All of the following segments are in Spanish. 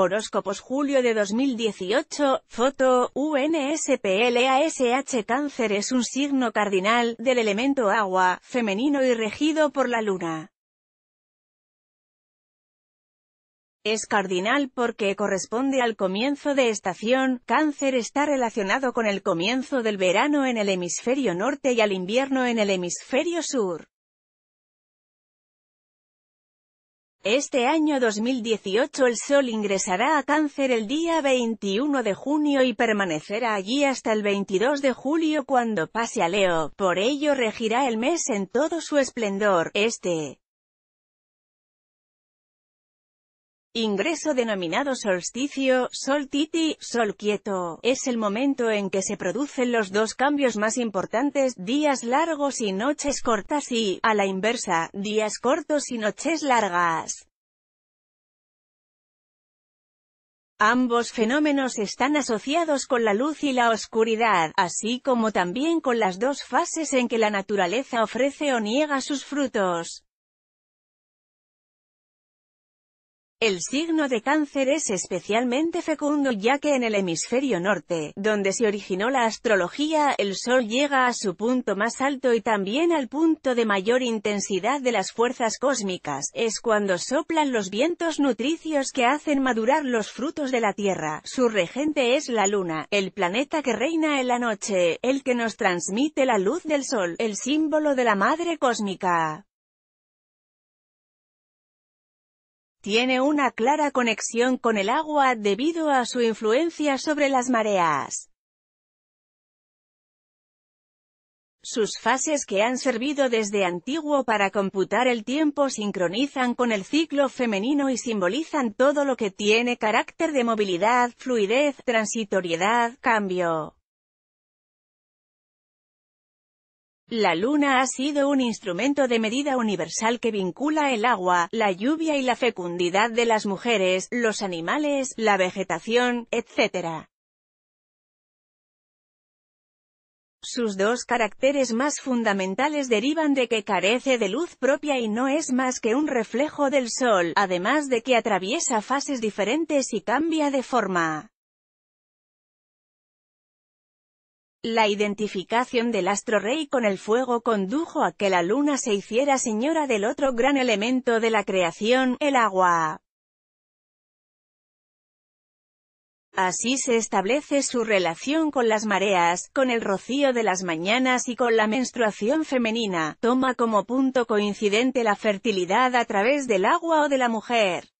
Horóscopos Julio de 2018, foto, UNSPLASH Cáncer es un signo cardinal, del elemento agua, femenino y regido por la luna. Es cardinal porque corresponde al comienzo de estación, cáncer está relacionado con el comienzo del verano en el hemisferio norte y al invierno en el hemisferio sur. Este año 2018 el Sol ingresará a Cáncer el día 21 de junio y permanecerá allí hasta el 22 de julio cuando pase a Leo, por ello regirá el mes en todo su esplendor, este ingreso denominado solsticio, sol titi, sol quieto, es el momento en que se producen los dos cambios más importantes, días largos y noches cortas y, a la inversa, días cortos y noches largas. Ambos fenómenos están asociados con la luz y la oscuridad, así como también con las dos fases en que la naturaleza ofrece o niega sus frutos. El signo de cáncer es especialmente fecundo ya que en el hemisferio norte, donde se originó la astrología, el Sol llega a su punto más alto y también al punto de mayor intensidad de las fuerzas cósmicas, es cuando soplan los vientos nutricios que hacen madurar los frutos de la Tierra. Su regente es la Luna, el planeta que reina en la noche, el que nos transmite la luz del Sol, el símbolo de la Madre Cósmica. tiene una clara conexión con el agua debido a su influencia sobre las mareas. Sus fases que han servido desde antiguo para computar el tiempo sincronizan con el ciclo femenino y simbolizan todo lo que tiene carácter de movilidad, fluidez, transitoriedad, cambio. La luna ha sido un instrumento de medida universal que vincula el agua, la lluvia y la fecundidad de las mujeres, los animales, la vegetación, etc. Sus dos caracteres más fundamentales derivan de que carece de luz propia y no es más que un reflejo del sol, además de que atraviesa fases diferentes y cambia de forma. La identificación del astro rey con el fuego condujo a que la luna se hiciera señora del otro gran elemento de la creación, el agua. Así se establece su relación con las mareas, con el rocío de las mañanas y con la menstruación femenina, toma como punto coincidente la fertilidad a través del agua o de la mujer.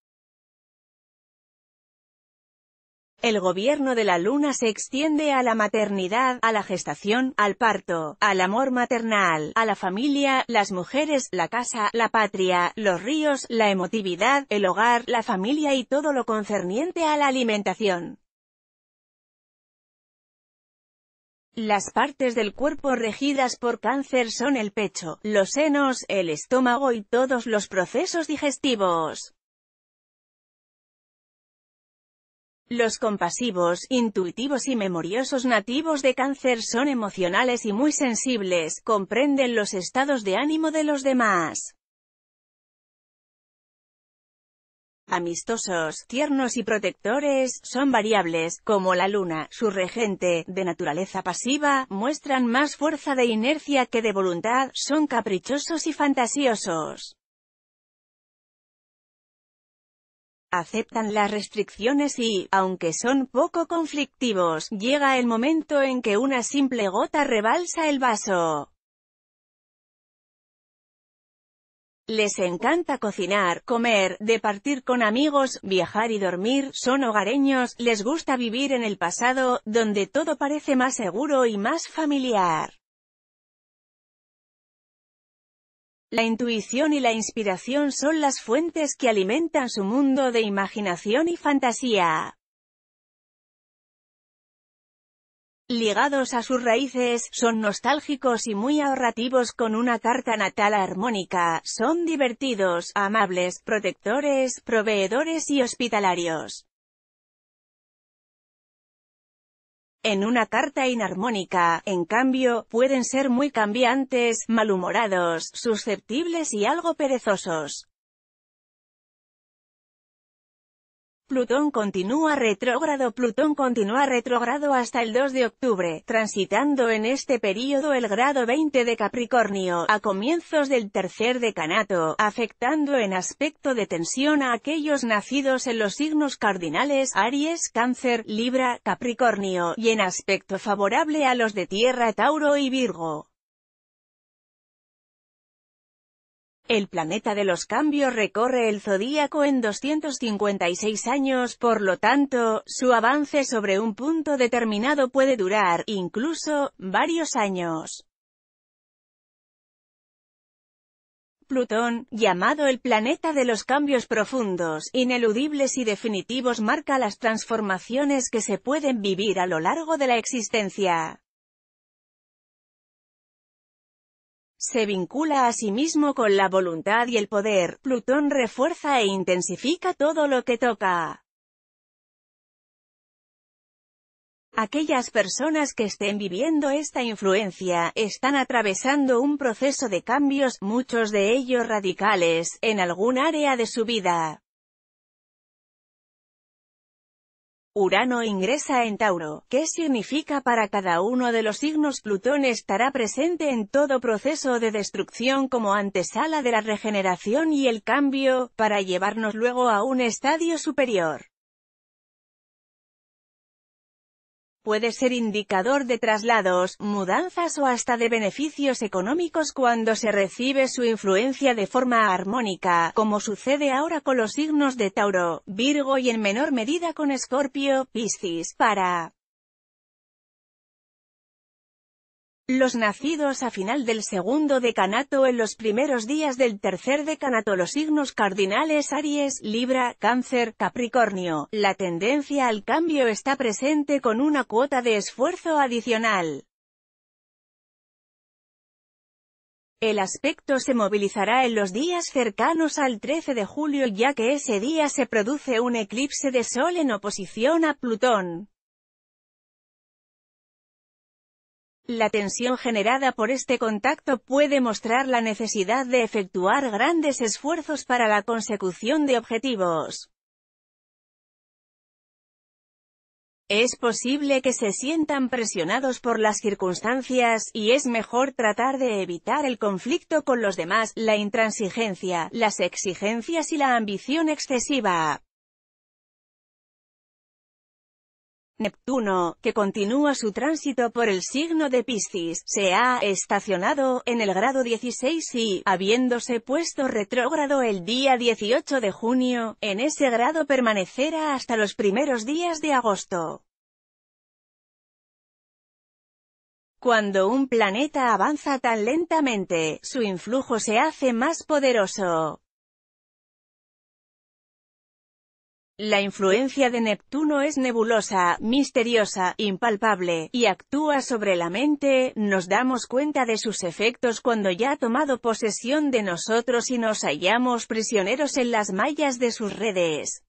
El gobierno de la luna se extiende a la maternidad, a la gestación, al parto, al amor maternal, a la familia, las mujeres, la casa, la patria, los ríos, la emotividad, el hogar, la familia y todo lo concerniente a la alimentación. Las partes del cuerpo regidas por cáncer son el pecho, los senos, el estómago y todos los procesos digestivos. Los compasivos, intuitivos y memoriosos nativos de cáncer son emocionales y muy sensibles, comprenden los estados de ánimo de los demás. Amistosos, tiernos y protectores, son variables, como la luna, su regente, de naturaleza pasiva, muestran más fuerza de inercia que de voluntad, son caprichosos y fantasiosos. aceptan las restricciones y, aunque son poco conflictivos, llega el momento en que una simple gota rebalsa el vaso. Les encanta cocinar, comer, departir con amigos, viajar y dormir, son hogareños, les gusta vivir en el pasado, donde todo parece más seguro y más familiar. La intuición y la inspiración son las fuentes que alimentan su mundo de imaginación y fantasía. Ligados a sus raíces, son nostálgicos y muy ahorrativos con una carta natal armónica, son divertidos, amables, protectores, proveedores y hospitalarios. En una carta inarmónica, en cambio, pueden ser muy cambiantes, malhumorados, susceptibles y algo perezosos. Plutón continúa retrógrado Plutón continúa retrógrado hasta el 2 de octubre, transitando en este período el grado 20 de Capricornio, a comienzos del tercer decanato, afectando en aspecto de tensión a aquellos nacidos en los signos cardinales Aries, Cáncer, Libra, Capricornio, y en aspecto favorable a los de Tierra, Tauro y Virgo. El planeta de los cambios recorre el zodíaco en 256 años, por lo tanto, su avance sobre un punto determinado puede durar, incluso, varios años. Plutón, llamado el planeta de los cambios profundos, ineludibles y definitivos marca las transformaciones que se pueden vivir a lo largo de la existencia. Se vincula a sí mismo con la voluntad y el poder, Plutón refuerza e intensifica todo lo que toca. Aquellas personas que estén viviendo esta influencia, están atravesando un proceso de cambios, muchos de ellos radicales, en algún área de su vida. Urano ingresa en Tauro, ¿qué significa para cada uno de los signos Plutón estará presente en todo proceso de destrucción como antesala de la regeneración y el cambio, para llevarnos luego a un estadio superior. Puede ser indicador de traslados, mudanzas o hasta de beneficios económicos cuando se recibe su influencia de forma armónica, como sucede ahora con los signos de Tauro, Virgo y en menor medida con Escorpio, Piscis, para Los nacidos a final del segundo decanato en los primeros días del tercer decanato los signos cardinales Aries, Libra, Cáncer, Capricornio. La tendencia al cambio está presente con una cuota de esfuerzo adicional. El aspecto se movilizará en los días cercanos al 13 de julio ya que ese día se produce un eclipse de Sol en oposición a Plutón. La tensión generada por este contacto puede mostrar la necesidad de efectuar grandes esfuerzos para la consecución de objetivos. Es posible que se sientan presionados por las circunstancias, y es mejor tratar de evitar el conflicto con los demás, la intransigencia, las exigencias y la ambición excesiva. Neptuno, que continúa su tránsito por el signo de Piscis, se ha estacionado en el grado 16 y, habiéndose puesto retrógrado el día 18 de junio, en ese grado permanecerá hasta los primeros días de agosto. Cuando un planeta avanza tan lentamente, su influjo se hace más poderoso. La influencia de Neptuno es nebulosa, misteriosa, impalpable, y actúa sobre la mente, nos damos cuenta de sus efectos cuando ya ha tomado posesión de nosotros y nos hallamos prisioneros en las mallas de sus redes.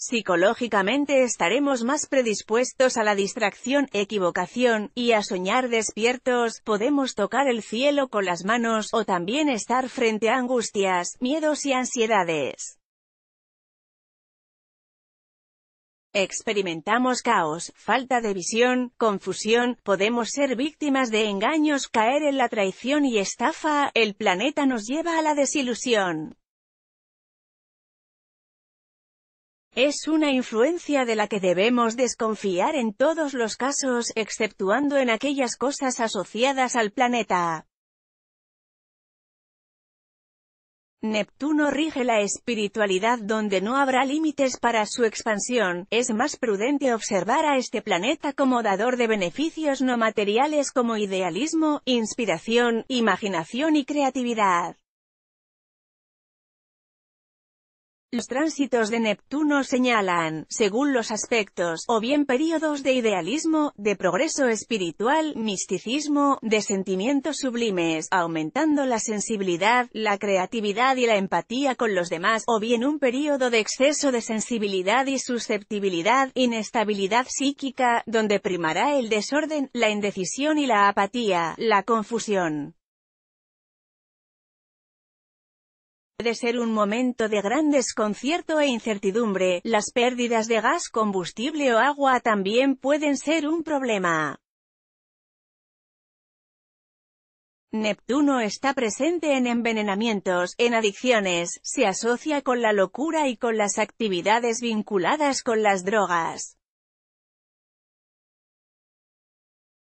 Psicológicamente estaremos más predispuestos a la distracción, equivocación, y a soñar despiertos, podemos tocar el cielo con las manos, o también estar frente a angustias, miedos y ansiedades. Experimentamos caos, falta de visión, confusión, podemos ser víctimas de engaños, caer en la traición y estafa, el planeta nos lleva a la desilusión. Es una influencia de la que debemos desconfiar en todos los casos, exceptuando en aquellas cosas asociadas al planeta. Neptuno rige la espiritualidad donde no habrá límites para su expansión, es más prudente observar a este planeta como dador de beneficios no materiales como idealismo, inspiración, imaginación y creatividad. Los tránsitos de Neptuno señalan, según los aspectos, o bien períodos de idealismo, de progreso espiritual, misticismo, de sentimientos sublimes, aumentando la sensibilidad, la creatividad y la empatía con los demás, o bien un período de exceso de sensibilidad y susceptibilidad, inestabilidad psíquica, donde primará el desorden, la indecisión y la apatía, la confusión. Puede ser un momento de gran desconcierto e incertidumbre, las pérdidas de gas, combustible o agua también pueden ser un problema. Neptuno está presente en envenenamientos, en adicciones, se asocia con la locura y con las actividades vinculadas con las drogas.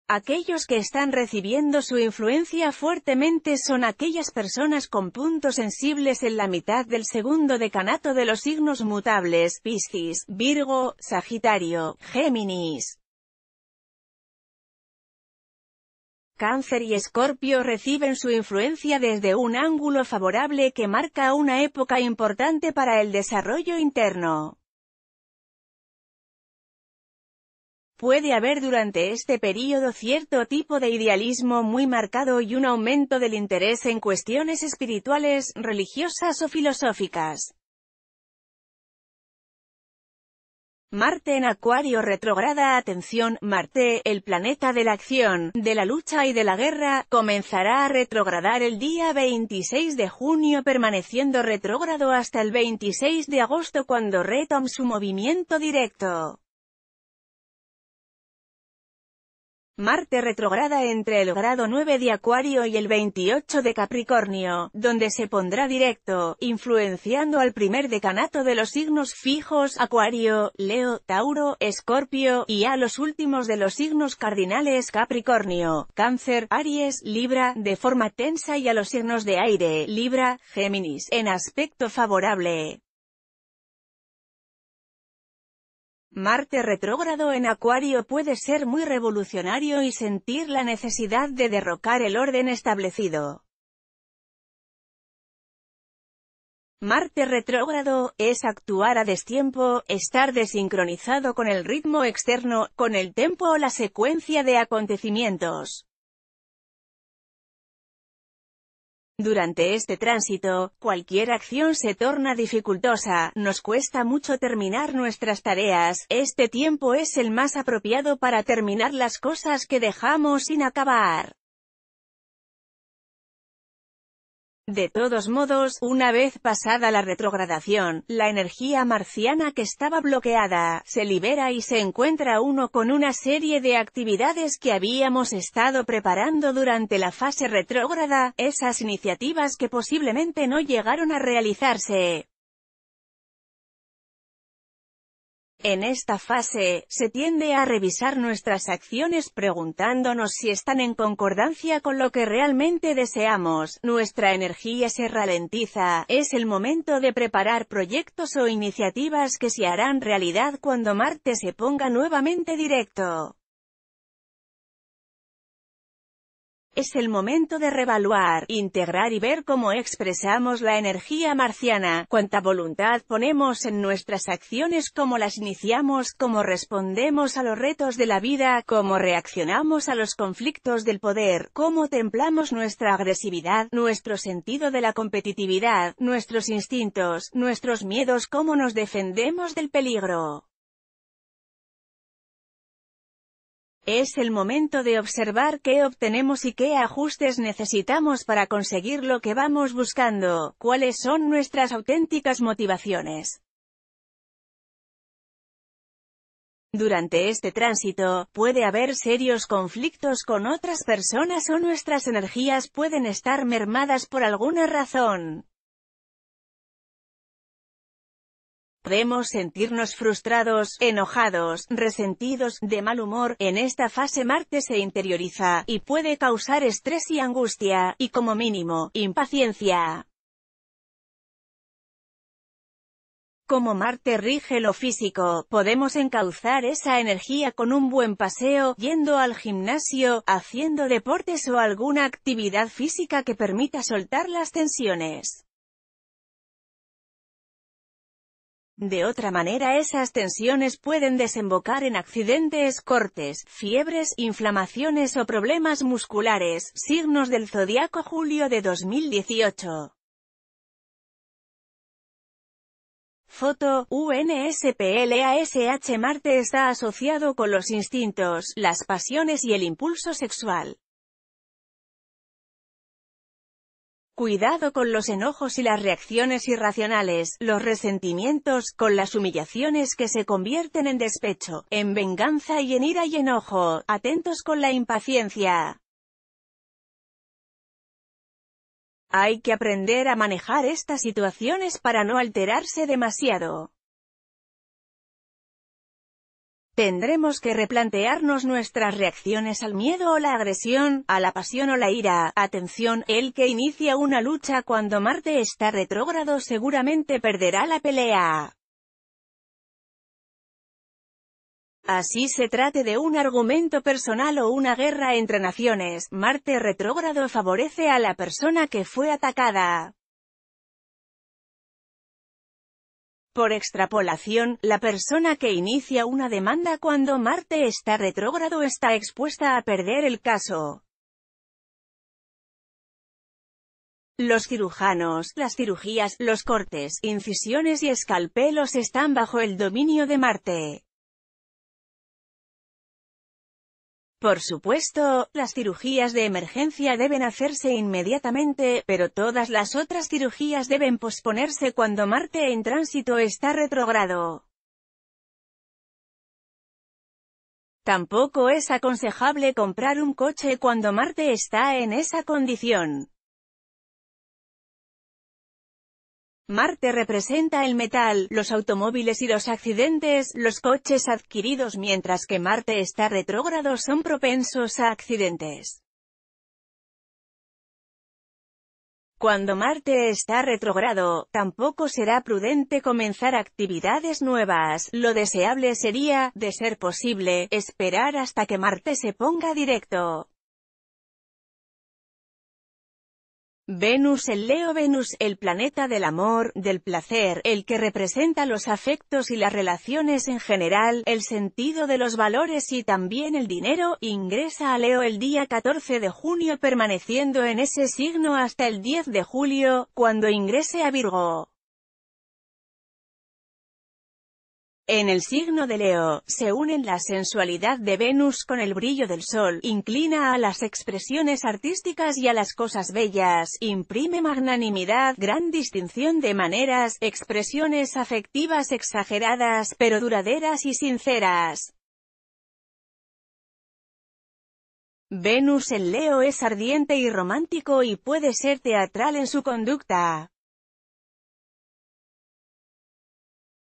Aquellos que están recibiendo su influencia fuertemente son aquellas personas con puntos sensibles en la mitad del segundo decanato de los signos mutables, Piscis, Virgo, Sagitario, Géminis. Cáncer y Escorpio reciben su influencia desde un ángulo favorable que marca una época importante para el desarrollo interno. Puede haber durante este periodo cierto tipo de idealismo muy marcado y un aumento del interés en cuestiones espirituales, religiosas o filosóficas. Marte en Acuario retrograda Atención, Marte, el planeta de la acción, de la lucha y de la guerra, comenzará a retrogradar el día 26 de junio permaneciendo retrógrado hasta el 26 de agosto cuando retom su movimiento directo. Marte retrograda entre el grado 9 de Acuario y el 28 de Capricornio, donde se pondrá directo, influenciando al primer decanato de los signos fijos Acuario, Leo, Tauro, Escorpio, y a los últimos de los signos cardinales Capricornio, Cáncer, Aries, Libra, de forma tensa y a los signos de aire, Libra, Géminis, en aspecto favorable. Marte retrógrado en Acuario puede ser muy revolucionario y sentir la necesidad de derrocar el orden establecido. Marte retrógrado, es actuar a destiempo, estar desincronizado con el ritmo externo, con el tempo o la secuencia de acontecimientos. Durante este tránsito, cualquier acción se torna dificultosa, nos cuesta mucho terminar nuestras tareas, este tiempo es el más apropiado para terminar las cosas que dejamos sin acabar. De todos modos, una vez pasada la retrogradación, la energía marciana que estaba bloqueada, se libera y se encuentra uno con una serie de actividades que habíamos estado preparando durante la fase retrógrada, esas iniciativas que posiblemente no llegaron a realizarse. En esta fase, se tiende a revisar nuestras acciones preguntándonos si están en concordancia con lo que realmente deseamos, nuestra energía se ralentiza, es el momento de preparar proyectos o iniciativas que se harán realidad cuando Marte se ponga nuevamente directo. Es el momento de revaluar, integrar y ver cómo expresamos la energía marciana, cuánta voluntad ponemos en nuestras acciones, cómo las iniciamos, cómo respondemos a los retos de la vida, cómo reaccionamos a los conflictos del poder, cómo templamos nuestra agresividad, nuestro sentido de la competitividad, nuestros instintos, nuestros miedos, cómo nos defendemos del peligro. Es el momento de observar qué obtenemos y qué ajustes necesitamos para conseguir lo que vamos buscando, cuáles son nuestras auténticas motivaciones. Durante este tránsito, puede haber serios conflictos con otras personas o nuestras energías pueden estar mermadas por alguna razón. Podemos sentirnos frustrados, enojados, resentidos, de mal humor, en esta fase Marte se interioriza, y puede causar estrés y angustia, y como mínimo, impaciencia. Como Marte rige lo físico, podemos encauzar esa energía con un buen paseo, yendo al gimnasio, haciendo deportes o alguna actividad física que permita soltar las tensiones. De otra manera esas tensiones pueden desembocar en accidentes, cortes, fiebres, inflamaciones o problemas musculares, signos del zodiaco julio de 2018. Foto, UNSPLASH Marte está asociado con los instintos, las pasiones y el impulso sexual. Cuidado con los enojos y las reacciones irracionales, los resentimientos, con las humillaciones que se convierten en despecho, en venganza y en ira y enojo, atentos con la impaciencia. Hay que aprender a manejar estas situaciones para no alterarse demasiado. Tendremos que replantearnos nuestras reacciones al miedo o la agresión, a la pasión o la ira. Atención, el que inicia una lucha cuando Marte está retrógrado seguramente perderá la pelea. Así se trate de un argumento personal o una guerra entre naciones, Marte retrógrado favorece a la persona que fue atacada. Por extrapolación, la persona que inicia una demanda cuando Marte está retrógrado está expuesta a perder el caso. Los cirujanos, las cirugías, los cortes, incisiones y escalpelos están bajo el dominio de Marte. Por supuesto, las cirugías de emergencia deben hacerse inmediatamente, pero todas las otras cirugías deben posponerse cuando Marte en tránsito está retrogrado. Tampoco es aconsejable comprar un coche cuando Marte está en esa condición. Marte representa el metal, los automóviles y los accidentes, los coches adquiridos mientras que Marte está retrógrado son propensos a accidentes. Cuando Marte está retrógrado, tampoco será prudente comenzar actividades nuevas, lo deseable sería, de ser posible, esperar hasta que Marte se ponga directo. Venus el Leo Venus, el planeta del amor, del placer, el que representa los afectos y las relaciones en general, el sentido de los valores y también el dinero, ingresa a Leo el día 14 de junio permaneciendo en ese signo hasta el 10 de julio, cuando ingrese a Virgo. En el signo de Leo, se unen la sensualidad de Venus con el brillo del sol, inclina a las expresiones artísticas y a las cosas bellas, imprime magnanimidad, gran distinción de maneras, expresiones afectivas exageradas, pero duraderas y sinceras. Venus en Leo es ardiente y romántico y puede ser teatral en su conducta.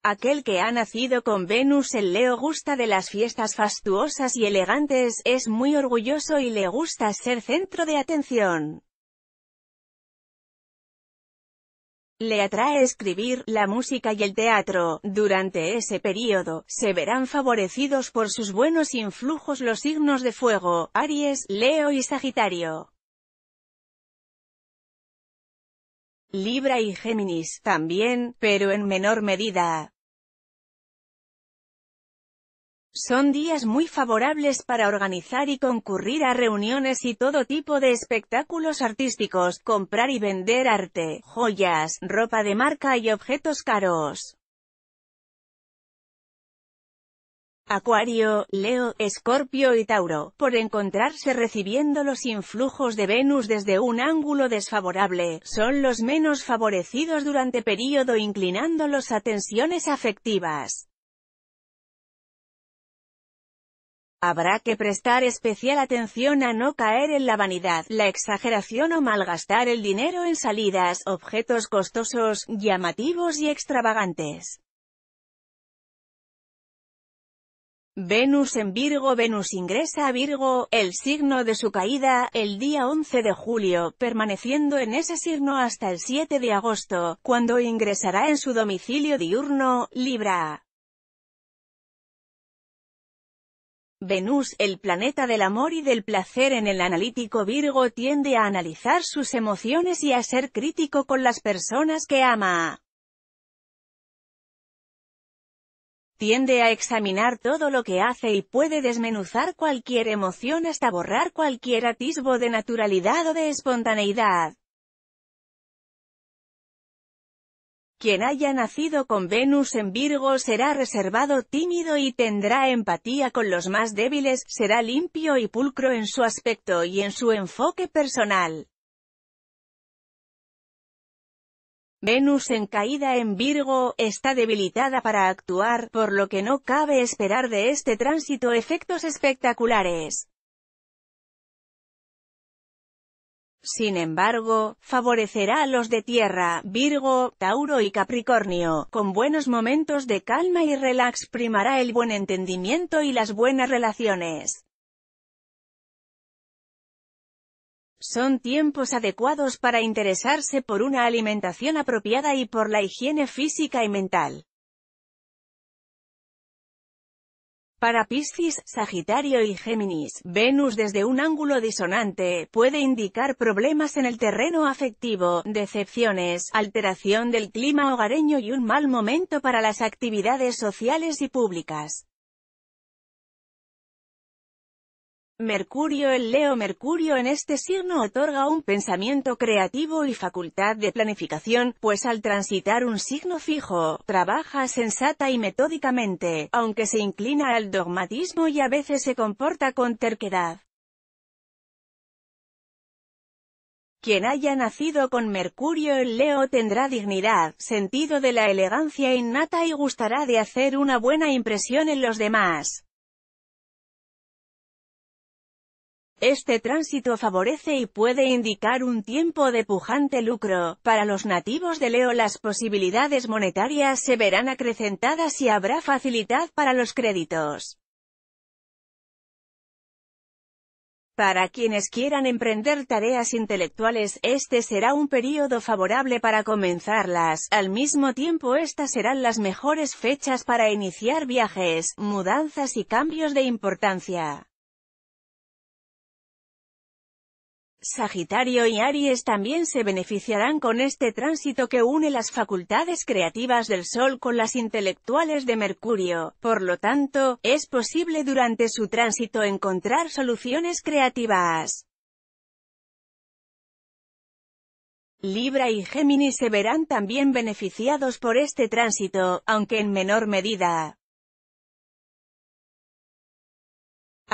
Aquel que ha nacido con Venus el Leo gusta de las fiestas fastuosas y elegantes, es muy orgulloso y le gusta ser centro de atención. Le atrae escribir, la música y el teatro. Durante ese periodo, se verán favorecidos por sus buenos influjos los signos de fuego, Aries, Leo y Sagitario. Libra y Géminis, también, pero en menor medida. Son días muy favorables para organizar y concurrir a reuniones y todo tipo de espectáculos artísticos, comprar y vender arte, joyas, ropa de marca y objetos caros. Acuario, Leo, Escorpio y Tauro, por encontrarse recibiendo los influjos de Venus desde un ángulo desfavorable, son los menos favorecidos durante periodo inclinándolos a tensiones afectivas. Habrá que prestar especial atención a no caer en la vanidad, la exageración o malgastar el dinero en salidas, objetos costosos, llamativos y extravagantes. Venus en Virgo Venus ingresa a Virgo, el signo de su caída, el día 11 de julio, permaneciendo en ese signo hasta el 7 de agosto, cuando ingresará en su domicilio diurno, Libra. Venus, el planeta del amor y del placer en el analítico Virgo tiende a analizar sus emociones y a ser crítico con las personas que ama. Tiende a examinar todo lo que hace y puede desmenuzar cualquier emoción hasta borrar cualquier atisbo de naturalidad o de espontaneidad. Quien haya nacido con Venus en Virgo será reservado tímido y tendrá empatía con los más débiles, será limpio y pulcro en su aspecto y en su enfoque personal. Venus en caída en Virgo, está debilitada para actuar, por lo que no cabe esperar de este tránsito efectos espectaculares. Sin embargo, favorecerá a los de tierra, Virgo, Tauro y Capricornio, con buenos momentos de calma y relax primará el buen entendimiento y las buenas relaciones. Son tiempos adecuados para interesarse por una alimentación apropiada y por la higiene física y mental. Para Piscis, Sagitario y Géminis, Venus desde un ángulo disonante, puede indicar problemas en el terreno afectivo, decepciones, alteración del clima hogareño y un mal momento para las actividades sociales y públicas. Mercurio El Leo Mercurio en este signo otorga un pensamiento creativo y facultad de planificación, pues al transitar un signo fijo, trabaja sensata y metódicamente, aunque se inclina al dogmatismo y a veces se comporta con terquedad. Quien haya nacido con Mercurio el Leo tendrá dignidad, sentido de la elegancia innata y gustará de hacer una buena impresión en los demás. Este tránsito favorece y puede indicar un tiempo de pujante lucro. Para los nativos de Leo las posibilidades monetarias se verán acrecentadas y habrá facilidad para los créditos. Para quienes quieran emprender tareas intelectuales, este será un periodo favorable para comenzarlas. Al mismo tiempo estas serán las mejores fechas para iniciar viajes, mudanzas y cambios de importancia. Sagitario y Aries también se beneficiarán con este tránsito que une las facultades creativas del Sol con las intelectuales de Mercurio. Por lo tanto, es posible durante su tránsito encontrar soluciones creativas. Libra y Géminis se verán también beneficiados por este tránsito, aunque en menor medida.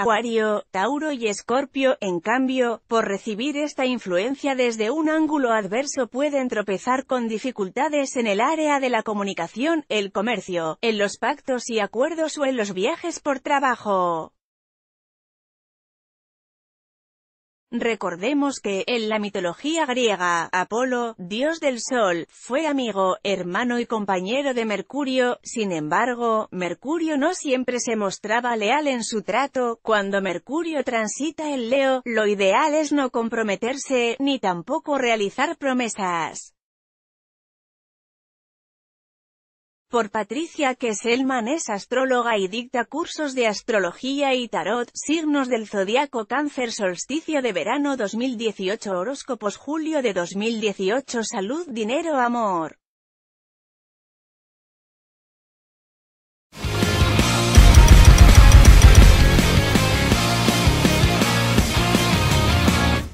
Acuario, Tauro y Escorpio, en cambio, por recibir esta influencia desde un ángulo adverso pueden tropezar con dificultades en el área de la comunicación, el comercio, en los pactos y acuerdos o en los viajes por trabajo. Recordemos que, en la mitología griega, Apolo, dios del sol, fue amigo, hermano y compañero de Mercurio, sin embargo, Mercurio no siempre se mostraba leal en su trato, cuando Mercurio transita el Leo, lo ideal es no comprometerse, ni tampoco realizar promesas. por Patricia Kesselman es astróloga y dicta cursos de astrología y tarot, signos del zodiaco cáncer solsticio de verano 2018 horóscopos julio de 2018 salud dinero amor.